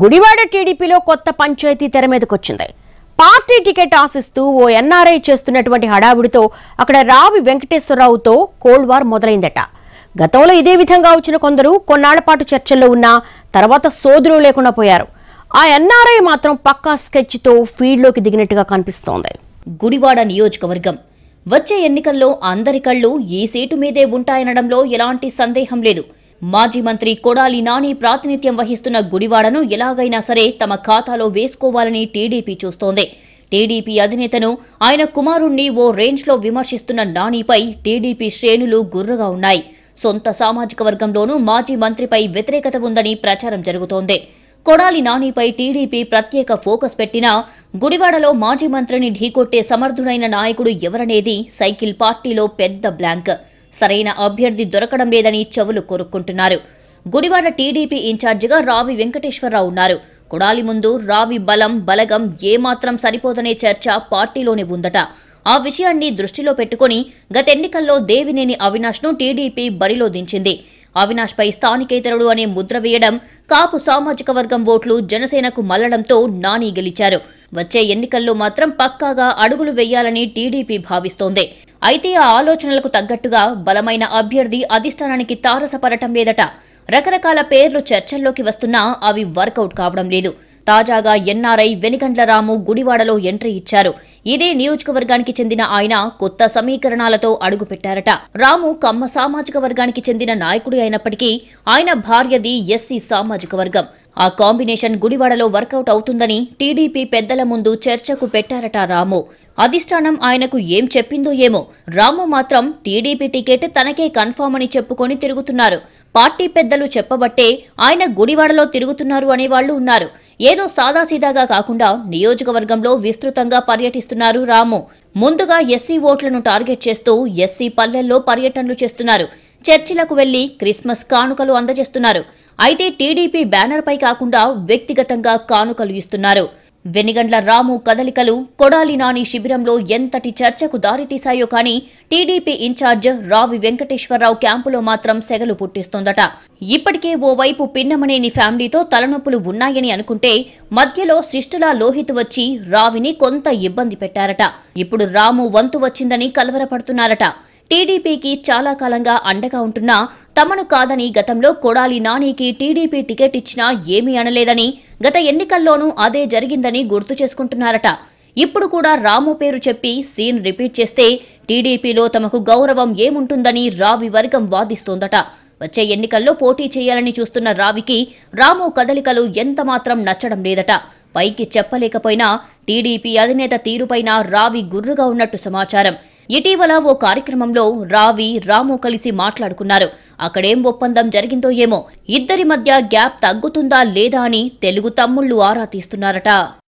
గుడివాడ టీడీపీలో కొత్త పంచాయతీ తెర మీదకొచ్చింది పార్టీ టికెట్ ఆశిస్తూ ఓ ఎన్ఆర్ఐ చేస్తున్నటువంటి హడావుడితో అక్కడ రావి వెంకటేశ్వరరావుతో కోల్డ్ వార్ మొదలైందట గతంలో ఇదే విధంగా వచ్చిన కొందరు కొన్నాళ్ల పాటు చర్చల్లో ఉన్నా తర్వాత సోదరు లేకుండా పోయారు ఆ ఎన్ఆర్ఐ మాత్రం పక్కా స్కెచ్తో ఫీల్డ్లోకి దిగినట్టుగా కనిపిస్తోంది గుడివాడ నియోజకవర్గం వచ్చే ఎన్నికల్లో అందరి కళ్ళు ఈ సీటు మీదే ఉంటాయనడంలో ఎలాంటి సందేహం లేదు మాజీ మంత్రి కొడాలి నాని ప్రాతినిధ్యం వహిస్తున్న గుడివాడను ఎలాగైనా సరే తమ ఖాతాలో వేసుకోవాలని టీడీపీ చూస్తోంది టీడీపీ అధినేతను ఆయన కుమారుణ్ణి ఓ రేంజ్లో విమర్శిస్తున్న నానిపై టీడీపీ శ్రేణులు గుర్రగా ఉన్నాయి సొంత సామాజిక వర్గంలోనూ మాజీ మంత్రిపై వ్యతిరేకత ఉందని ప్రచారం జరుగుతోంది కొడాలి నానిపై టీడీపీ ప్రత్యేక ఫోకస్ పెట్టినా గుడివాడలో మాజీ మంత్రిని ఢీకొట్టే సమర్థుడైన నాయకుడు ఎవరనేది సైకిల్ పార్టీలో పెద్ద బ్లాంక్ సరైన అభ్యర్థి దొరకడం లేదని చెవులు కోరుకుంటున్నారు గుడివాడ టీడీపీ ఇన్ఛార్జిగా రావి వెంకటేశ్వరరావు ఉన్నారు కుడాలి ముందు రావి బలం బలగం ఏమాత్రం సరిపోదనే చర్చ పార్టీలోనే ఉందట ఆ విషయాన్ని దృష్టిలో పెట్టుకుని గతెన్నికల్లో దేవినేని అవినాష్ను టీడీపీ బరిలో దించింది అవినాష్పై స్థానికేతరుడు అనే ముద్ర వేయడం కాపు సామాజిక వర్గం ఓట్లు జనసేనకు మల్లడంతో నాని గెలిచారు వచ్చే ఎన్నికల్లో మాత్రం పక్కాగా అడుగులు వేయాలని టీడీపీ భావిస్తోంది అయితే ఆ ఆలోచనలకు తగ్గట్టుగా బలమైన అభ్యర్థి అధిష్టానానికి తారసపడటం లేదట రకరకాల పేర్లు చర్చల్లోకి వస్తున్నా అవి వర్కౌట్ కావడం లేదు తాజాగా ఎన్ఆర్ఐ వెనిగండ్ల రాము గుడివాడలో ఎంట్రీ ఇచ్చారు ఇదే నియోజకవర్గానికి చెందిన ఆయన కొత్త సమీకరణాలతో అడుగుపెట్టారట రాము కమ్మ సామాజిక వర్గానికి చెందిన నాయకుడు అయినప్పటికీ ఆయన భార్యది ఎస్సీ సామాజిక వర్గం ఆ కాంబినేషన్ గుడివాడలో వర్కౌట్ అవుతుందని టీడీపీ పెద్దల ముందు చర్చకు పెట్టారట రాము అధిష్టానం ఆయనకు ఏం చెప్పిందో ఏమో రాము మాత్రం టీడీపీ టికెట్ తనకే కన్ఫామ్ అని చెప్పుకొని తిరుగుతున్నారు పార్టీ పెద్దలు చెప్పబట్టే ఆయన గుడివాడలో తిరుగుతున్నారు అనేవాళ్లు ఉన్నారు ఏదో సాదాసీదాగా కాకుండా నియోజకవర్గంలో విస్తృతంగా పర్యటిస్తున్నారు రాము ముందుగా ఎస్సీ ఓట్లను టార్గెట్ చేస్తూ ఎస్సీ పల్లెల్లో పర్యటనలు చేస్తున్నారు చర్చిలకు వెళ్లి క్రిస్మస్ కానుకలు అందజేస్తున్నారు అయితే టీడీపీ బ్యానర్పై కాకుండా వ్యక్తిగతంగా కానుకలు ఇస్తున్నారు వెనిగండ్ల రాము కదలికలు కొడాలి నాని శిబిరంలో ఎంతటి చర్చకు దారితీశాయో కానీ టీడీపీ ఇన్ఛార్జ్ రావి వెంకటేశ్వరరావు క్యాంపులో మాత్రం సెగలు పుట్టిస్తోందట ఇప్పటికే ఓవైపు పిన్నమనేని ఫ్యామిలీతో తలనొప్పులు ఉన్నాయని అనుకుంటే మధ్యలో శిష్టులా లోహిత్ వచ్చి రావిని కొంత ఇబ్బంది పెట్టారట ఇప్పుడు రాము వంతు వచ్చిందని కలవరపడుతున్నారట టీడీపీకి చాలా కాలంగా అండగా ఉంటున్నా తమను కాదని గతంలో కొడాలి నానికి టీడీపీ టికెట్ ఇచ్చినా ఏమీ అనలేదని గత ఎన్నికల్లోనూ అదే జరిగిందని గుర్తు చేసుకుంటున్నారట ఇప్పుడు కూడా రాము పేరు చెప్పి సీన్ రిపీట్ చేస్తే టీడీపీలో తమకు గౌరవం ఏముంటుందని రావి వర్గం వాదిస్తోందట వచ్చే ఎన్నికల్లో పోటీ చేయాలని చూస్తున్న రావికి రాము కదలికలు ఎంతమాత్రం నచ్చడం లేదట పైకి చెప్పలేకపోయినా టీడీపీ అధినేత తీరుపైన రావి గుర్రుగా ఉన్నట్టు సమాచారం ఇటీవల ఓ కార్యక్రమంలో రావి రాము కలిసి మాట్లాడుకున్నారు అక్కడేం ఒప్పందం జరిగిందో ఏమో ఇద్దరి మధ్య గ్యాప్ తగ్గుతుందా లేదా అని తెలుగు తమ్ముళ్లు ఆరా తీస్తున్నారట